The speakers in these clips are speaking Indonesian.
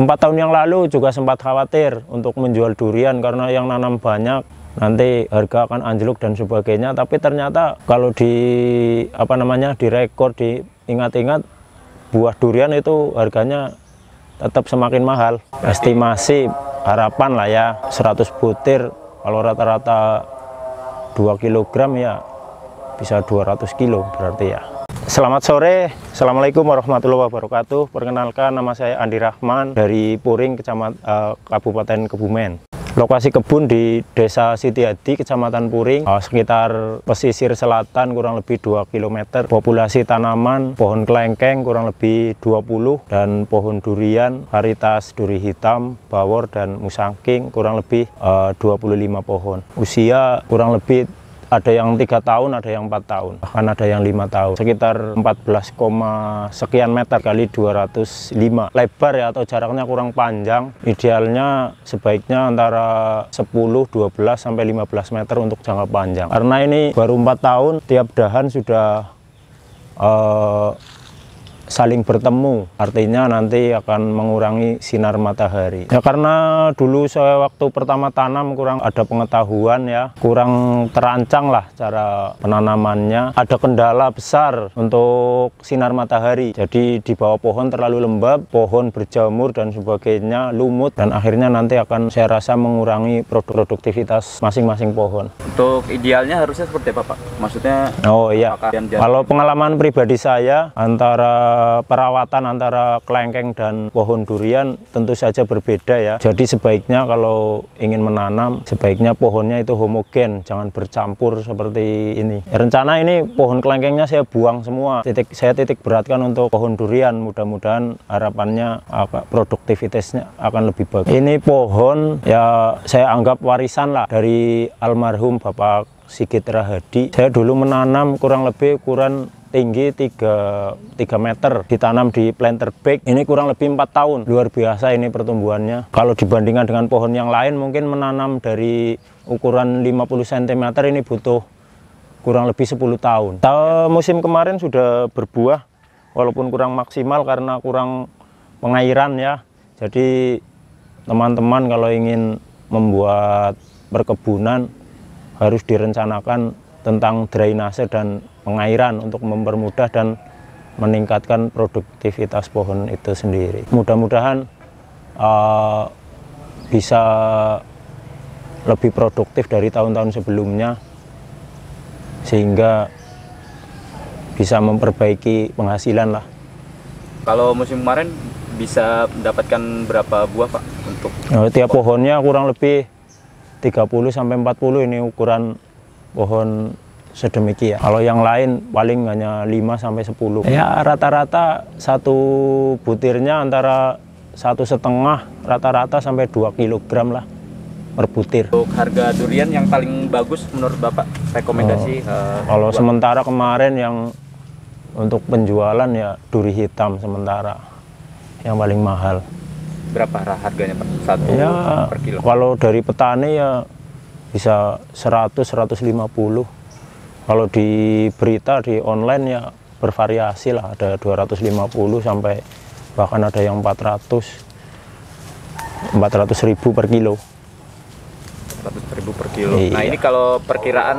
Empat tahun yang lalu juga sempat khawatir untuk menjual durian karena yang nanam banyak nanti harga akan anjlok dan sebagainya tapi ternyata kalau di apa namanya direkor diingat-ingat buah durian itu harganya tetap semakin mahal estimasi harapan lah ya 100 butir kalau rata-rata 2 kg ya bisa 200 kilo berarti ya Selamat sore, Assalamualaikum warahmatullahi wabarakatuh. Perkenalkan nama saya Andi Rahman dari Puring, Kecamat, uh, eh, Kabupaten Kebumen. Lokasi kebun di Desa Siti Kecamatan Puring, uh, sekitar pesisir selatan kurang lebih 2 km. Populasi tanaman, pohon kelengkeng kurang lebih 20, dan pohon durian, varietas duri hitam, bawor, dan musangking kurang lebih eh, uh, 25 pohon. Usia kurang lebih ada yang tiga tahun, ada yang empat tahun, bahkan ada yang lima tahun. Sekitar 14, sekian meter kali 205. Lebar ya atau jaraknya kurang panjang. Idealnya sebaiknya antara 10, 12 sampai 15 meter untuk jangka panjang. Karena ini baru empat tahun, tiap dahan sudah uh, saling bertemu artinya nanti akan mengurangi sinar matahari ya karena dulu saya waktu pertama tanam kurang ada pengetahuan ya kurang terancang lah cara penanamannya ada kendala besar untuk sinar matahari jadi di bawah pohon terlalu lembab pohon berjamur dan sebagainya lumut dan akhirnya nanti akan saya rasa mengurangi produktivitas masing-masing pohon untuk idealnya harusnya seperti apa Pak? maksudnya oh iya kalau pengalaman pribadi saya antara Eh, perawatan antara kelengkeng dan pohon durian tentu saja berbeda ya. Jadi sebaiknya kalau ingin menanam sebaiknya pohonnya itu homogen, jangan bercampur seperti ini. Rencana ini pohon kelengkengnya saya buang semua. Titik saya titik beratkan untuk pohon durian. Mudah-mudahan harapannya agak produktivitasnya akan lebih bagus. Ini pohon ya saya anggap warisan lah dari almarhum Bapak Sigit Rahadi. Saya dulu menanam kurang lebih ukuran tinggi 3, 3 meter ditanam di planter bag ini kurang lebih empat tahun luar biasa ini pertumbuhannya kalau dibandingkan dengan pohon yang lain mungkin menanam dari ukuran 50 cm ini butuh kurang lebih 10 tahun Tau musim kemarin sudah berbuah walaupun kurang maksimal karena kurang pengairan ya jadi teman-teman kalau ingin membuat perkebunan harus direncanakan tentang drainase dan pengairan untuk mempermudah dan meningkatkan produktivitas pohon itu sendiri. Mudah-mudahan uh, bisa lebih produktif dari tahun-tahun sebelumnya sehingga bisa memperbaiki penghasilan lah. Kalau musim kemarin bisa mendapatkan berapa buah Pak untuk? Nah, tiap pohonnya kurang lebih 30 sampai 40 ini ukuran pohon sedemikian. Ya. Kalau yang lain paling hanya 5 sampai 10. Ya rata-rata satu butirnya antara satu setengah rata-rata sampai 2 kg lah per butir. Untuk harga durian yang paling bagus menurut Bapak rekomendasi? Oh, uh, kalau buat... sementara kemarin yang untuk penjualan ya duri hitam sementara yang paling mahal. Berapa harganya Pak? Satu ya, per kilo? Kalau dari petani ya bisa 100 150 kalau di berita di online ya bervariasi lah ada 250 sampai bahkan ada yang 400 400 ribu per kilo 400 ribu per kilo iya. nah ini kalau perkiraan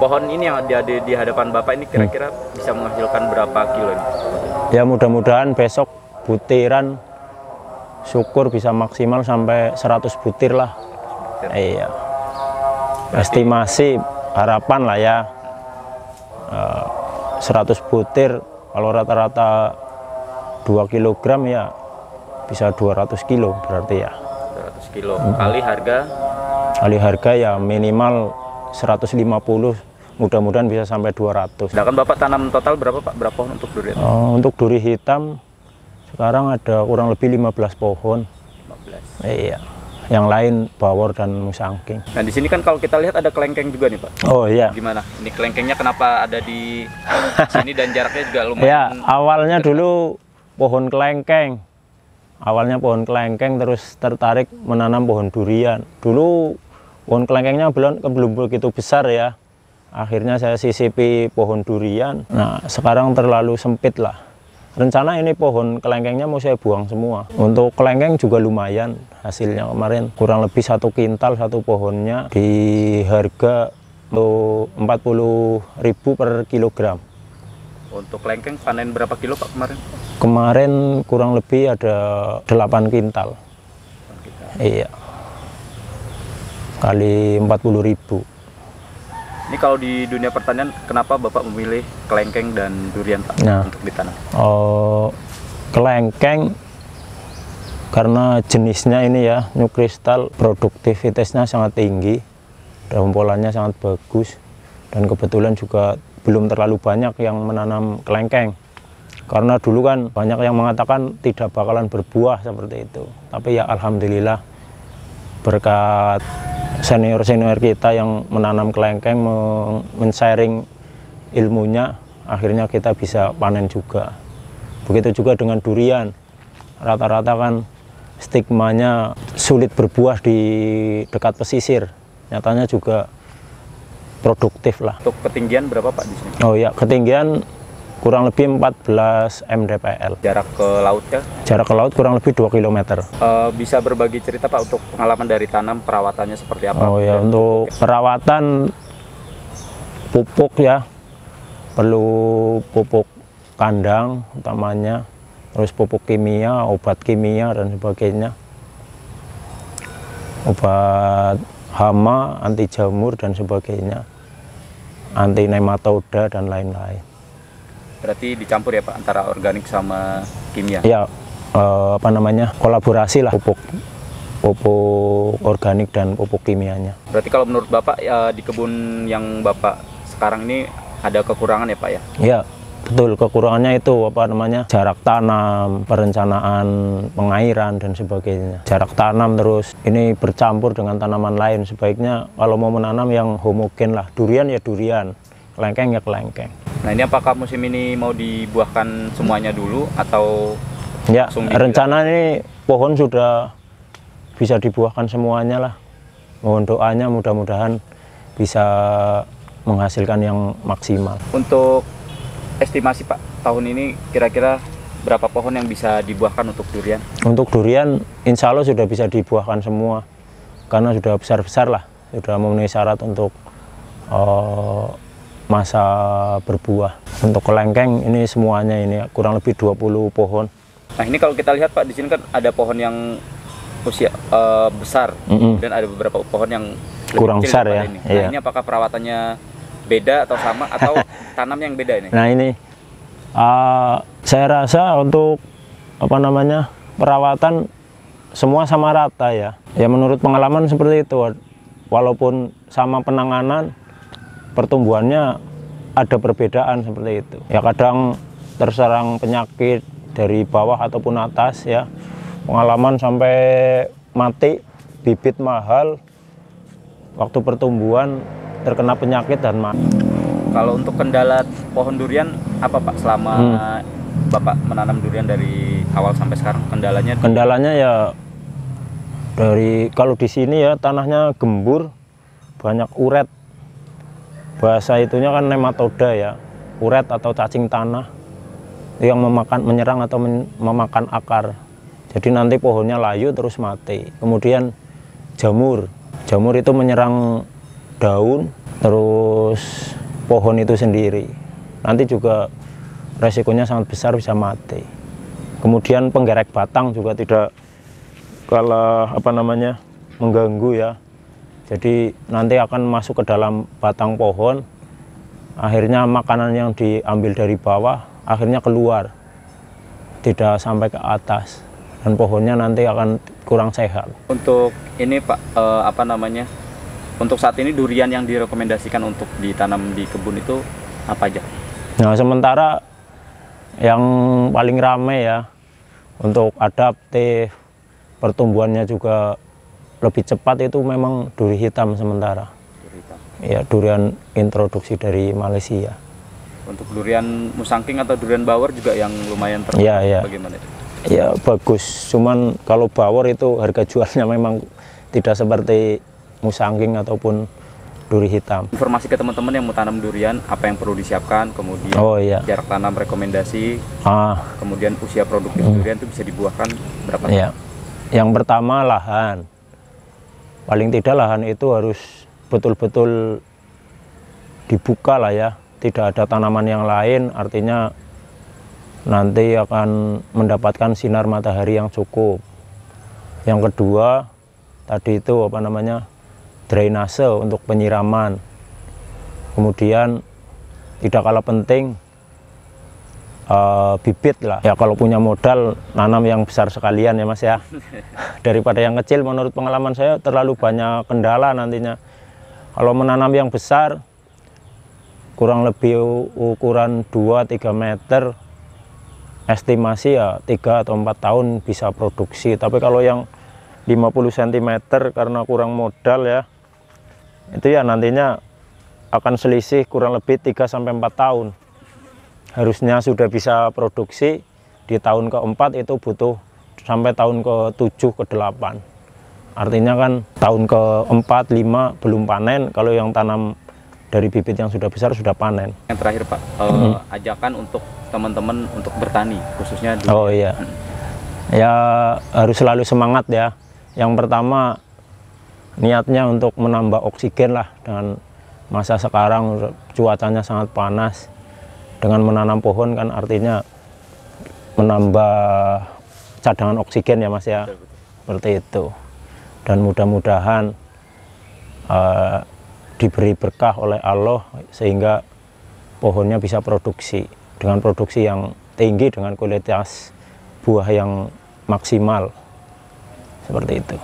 pohon ini yang ada di, di hadapan bapak ini kira-kira hmm. bisa menghasilkan berapa kilo ini? ya mudah-mudahan besok butiran syukur bisa maksimal sampai 100 butir lah 100 butir. iya estimasi harapan lah ya 100 eh, butir kalau rata-rata 2 kg ya bisa 200 kilo berarti ya 200 kilo kali hmm. harga kali harga ya minimal 150 mudah-mudahan bisa sampai 200 sedangkan Bapak tanam total berapa Pak berapa pohon untuk duri hitam? uh, eh, untuk duri hitam sekarang ada kurang lebih 15 pohon 15 iya yang lain Bawor dan Musangking. Nah di sini kan kalau kita lihat ada kelengkeng juga nih Pak. Oh iya. Gimana? Ini kelengkengnya kenapa ada di sini dan jaraknya juga lumayan? Ya awalnya terkenal. dulu pohon kelengkeng. Awalnya pohon kelengkeng terus tertarik menanam pohon durian. Dulu pohon kelengkengnya belum belum begitu besar ya. Akhirnya saya sisipi pohon durian. Nah sekarang terlalu sempit lah Rencana ini pohon kelengkengnya mau saya buang semua. Untuk kelengkeng juga lumayan hasilnya kemarin. Kurang lebih satu kintal satu pohonnya di harga untuk 40 ribu per kilogram. Untuk kelengkeng panen berapa kilo Pak kemarin? Kemarin kurang lebih ada 8 kintal. Iya. Kali 40.000 ribu. Ini kalau di dunia pertanian, kenapa Bapak memilih kelengkeng dan durian Pak nah, untuk ditanam? Oh, kelengkeng karena jenisnya ini ya, new crystal produktivitasnya sangat tinggi, daun polanya sangat bagus, dan kebetulan juga belum terlalu banyak yang menanam kelengkeng. Karena dulu kan banyak yang mengatakan tidak bakalan berbuah seperti itu. Tapi ya Alhamdulillah berkat senior-senior kita yang menanam kelengkeng, men-sharing ilmunya, akhirnya kita bisa panen juga. Begitu juga dengan durian, rata-rata kan stigmanya sulit berbuah di dekat pesisir. Nyatanya juga produktif lah. Untuk ketinggian berapa Pak di sini? Oh ya, ketinggian kurang lebih 14 mdpl. Jarak ke lautnya? Jarak ke laut kurang lebih 2 km. Uh, bisa berbagi cerita Pak untuk pengalaman dari tanam perawatannya seperti apa? Oh ya, untuk perawatan pupuk ya perlu pupuk kandang utamanya, terus pupuk kimia, obat kimia dan sebagainya. Obat hama, anti jamur dan sebagainya. Anti nematoda dan lain-lain. Berarti dicampur ya Pak antara organik sama kimia? Iya, eh, apa namanya kolaborasi lah pupuk pupuk organik dan pupuk kimianya. Berarti kalau menurut Bapak ya, di kebun yang Bapak sekarang ini ada kekurangan ya Pak ya? Iya, betul kekurangannya itu apa namanya jarak tanam perencanaan pengairan dan sebagainya jarak tanam terus ini bercampur dengan tanaman lain sebaiknya kalau mau menanam yang homogen lah durian ya durian lengkeng ya kelengkeng Nah ini apakah musim ini mau dibuahkan semuanya dulu atau ya rencana ini pohon sudah bisa dibuahkan semuanya lah. Mohon doanya mudah-mudahan bisa menghasilkan yang maksimal. Untuk estimasi Pak tahun ini kira-kira berapa pohon yang bisa dibuahkan untuk durian? Untuk durian insya Allah sudah bisa dibuahkan semua karena sudah besar-besar lah, sudah memenuhi syarat untuk uh, masa berbuah. Untuk kelengkeng ini semuanya ini kurang lebih 20 pohon. Nah ini kalau kita lihat Pak di sini kan ada pohon yang usia uh, besar mm -hmm. dan ada beberapa pohon yang kurang besar ya. Ini. Nah iya. ini apakah perawatannya beda atau sama atau tanam yang beda ini? Nah ini uh, saya rasa untuk apa namanya perawatan semua sama rata ya. Ya menurut pengalaman seperti itu. Walaupun sama penanganan pertumbuhannya ada perbedaan seperti itu. Ya kadang terserang penyakit dari bawah ataupun atas ya. Pengalaman sampai mati, bibit mahal, waktu pertumbuhan terkena penyakit dan mati. Kalau untuk kendala pohon durian apa Pak selama hmm. Bapak menanam durian dari awal sampai sekarang kendalanya? Kendalanya ya dari kalau di sini ya tanahnya gembur, banyak uret bahasa itunya kan nematoda ya uret atau cacing tanah yang memakan menyerang atau memakan akar jadi nanti pohonnya layu terus mati kemudian jamur jamur itu menyerang daun terus pohon itu sendiri nanti juga resikonya sangat besar bisa mati kemudian penggerek batang juga tidak kalah apa namanya mengganggu ya jadi nanti akan masuk ke dalam batang pohon, akhirnya makanan yang diambil dari bawah akhirnya keluar, tidak sampai ke atas dan pohonnya nanti akan kurang sehat. Untuk ini Pak, eh, apa namanya? Untuk saat ini durian yang direkomendasikan untuk ditanam di kebun itu apa aja? Nah sementara yang paling ramai ya untuk adaptif pertumbuhannya juga lebih cepat itu memang duri hitam sementara. Duri Ya, durian introduksi dari Malaysia. Untuk durian musangking atau durian bawor juga yang lumayan terkenal. Ya, ya. Bagaimana itu? Ya, bagus. Cuman kalau bawor itu harga jualnya memang tidak seperti musangking ataupun duri hitam. Informasi ke teman-teman yang mau tanam durian, apa yang perlu disiapkan, kemudian oh, iya. jarak tanam rekomendasi, ah. kemudian usia produktif hmm. durian itu bisa dibuahkan berapa? Ya. Tahun? Yang pertama lahan paling tidak lahan itu harus betul-betul dibuka lah ya tidak ada tanaman yang lain artinya nanti akan mendapatkan sinar matahari yang cukup yang kedua tadi itu apa namanya drainase untuk penyiraman kemudian tidak kalah penting uh, bibit lah ya kalau punya modal nanam yang besar sekalian ya mas ya daripada yang kecil menurut pengalaman saya terlalu banyak kendala nantinya kalau menanam yang besar kurang lebih ukuran 2-3 meter estimasi ya 3 atau 4 tahun bisa produksi tapi kalau yang 50 cm karena kurang modal ya itu ya nantinya akan selisih kurang lebih 3-4 tahun harusnya sudah bisa produksi di tahun keempat itu butuh sampai tahun ke-7 ke-8 artinya kan tahun ke-4 5 belum panen kalau yang tanam dari bibit yang sudah besar sudah panen yang terakhir Pak uh, -hmm. ajakan untuk teman-teman untuk bertani khususnya di... Oh iya hmm. ya harus selalu semangat ya yang pertama niatnya untuk menambah oksigen lah dengan masa sekarang cuacanya sangat panas dengan menanam pohon kan artinya menambah cadangan oksigen ya mas ya seperti itu dan mudah-mudahan uh, diberi berkah oleh Allah sehingga pohonnya bisa produksi dengan produksi yang tinggi dengan kualitas buah yang maksimal seperti itu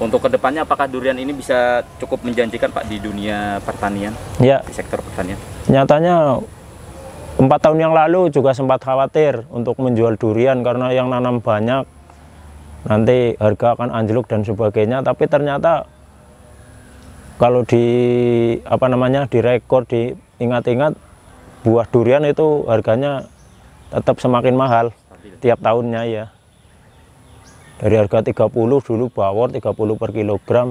untuk kedepannya apakah durian ini bisa cukup menjanjikan Pak di dunia pertanian ya di sektor pertanian nyatanya Empat tahun yang lalu juga sempat khawatir untuk menjual durian karena yang nanam banyak nanti harga akan anjlok dan sebagainya. Tapi ternyata kalau di apa namanya di rekor di ingat ingat buah durian itu harganya tetap semakin mahal tiap tahunnya ya dari harga 30 dulu bawor 30 per kilogram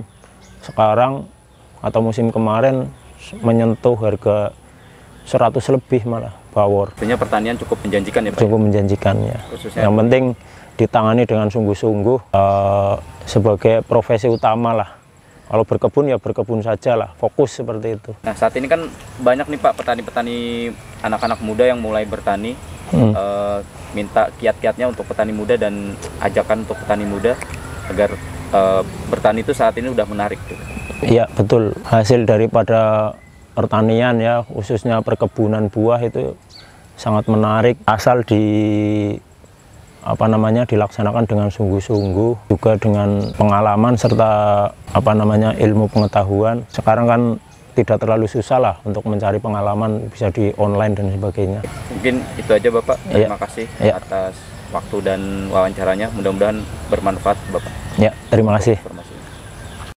sekarang atau musim kemarin menyentuh harga 100 lebih malah Power. Artinya pertanian cukup menjanjikan ya Pak? Cukup menjanjikan ya. Khususnya yang penting ditangani dengan sungguh-sungguh uh, sebagai profesi utama lah. Kalau berkebun ya berkebun saja lah, fokus seperti itu. Nah saat ini kan banyak nih Pak petani-petani anak-anak muda yang mulai bertani. Hmm. Uh, minta kiat-kiatnya untuk petani muda dan ajakan untuk petani muda agar uh, bertani itu saat ini sudah menarik. Gitu. Iya betul hasil daripada pertanian ya khususnya perkebunan buah itu sangat menarik asal di apa namanya dilaksanakan dengan sungguh-sungguh juga dengan pengalaman serta apa namanya ilmu pengetahuan sekarang kan tidak terlalu susah lah untuk mencari pengalaman bisa di online dan sebagainya mungkin itu aja bapak ya. terima kasih ya. atas waktu dan wawancaranya mudah-mudahan bermanfaat bapak ya terima kasih